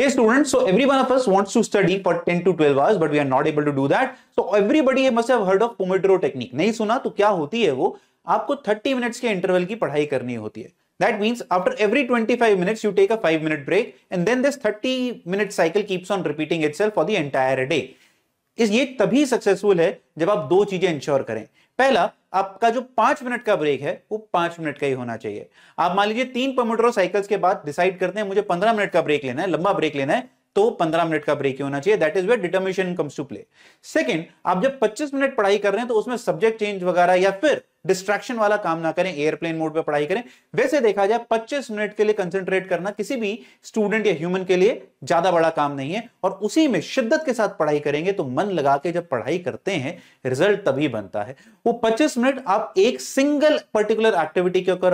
Hey students, so every one of us wants to study for 10 to 12 hours, but we are not able to do that. So everybody must have heard of Pomodoro technique. नहीं सुना तो क्या होती है वो आपको 30 minutes के interval की पढ़ाई करनी होती है That means after every 25 minutes, you take a 5 minute break and then this 30 minute cycle keeps on repeating itself for the entire day. इस ये तभी सक्सेसफुल है जब आप दो चीजें इंश्योर करें पहला आपका जो पांच मिनट का ब्रेक है वो पांच मिनट का ही होना चाहिए आप मान लीजिए तीन परमोटर साइकिल्स के बाद डिसाइड करते हैं मुझे पंद्रह मिनट का ब्रेक लेना है लंबा ब्रेक लेना है तो पंद्रह मिनट का ब्रेक ही होना चाहिए that is where determination comes to play second आप जब पच्चीस मिनट पढ़ाई कर रहे हैं तो उसमें सब्जेक्ट चेंज वगैरह या फिर डिस्ट्रैक्शन वाला काम ना करें एयरप्लेन मोड पे पढ़ाई करें वैसे देखा जाए 25 मिनट के लिए कंसंट्रेट करना किसी भी स्टूडेंट या ह्यूमन के लिए ज्यादा बड़ा काम नहीं है और उसी में शिद्दत के साथ पढ़ाई करेंगे तो मन लगा के जब पढ़ाई करते हैं रिजल्ट तभी बनता है वो पच्चीस मिनट आप एक सिंगल पर्टिकुलर एक्टिविटी के ऊपर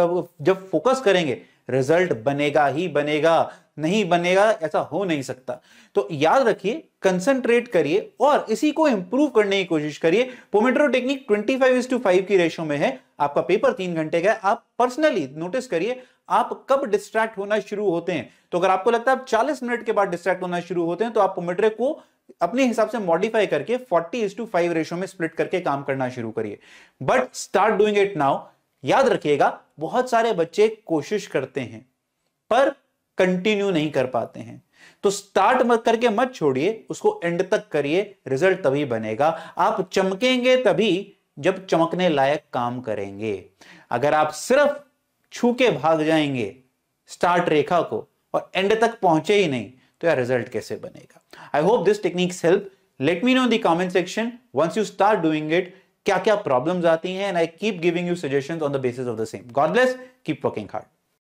जब फोकस करेंगे रिजल्ट बनेगा ही बनेगा नहीं बनेगा ऐसा हो नहीं सकता तो याद रखिए कंसंट्रेट करिए और इसी को इंप्रूव करने की कोशिश करिए pomodoro technique twenty five to five की रेशियो में है आपका पेपर तीन घंटे का है आप पर्सनली नोटिस करिए आप कब डिस्ट्रैक्ट होना शुरू होते हैं तो अगर आपको लगता है आप चालीस मिनट के बाद डिस्ट्रैक्ट होना शुरू होते हैं तो आप पोमेट्रो को अपने हिसाब से मॉडिफाई करके forty is to five ratio में स्प्लिट करके काम करना शुरू करिए but start doing it now याद रखिएगा बहुत सारे बच्चे कोशिश करते हैं पर कंटिन्यू नहीं कर पाते हैं तो स्टार्ट मत करके मत छोड़िए उसको एंड तक करिए रिजल्ट तभी बनेगा आप चमकेंगे तभी जब चमकने लायक काम करेंगे अगर आप सिर्फ छू के भाग जाएंगे स्टार्ट रेखा को और एंड तक पहुंचे ही नहीं तो यार रिजल्ट कैसे बनेगा I hope this technique help let me know the comment section once you start doing it क्या क्या प्रॉब्लम आती हैं and I keep giving you suggestion on the basis of the same godless keep working hard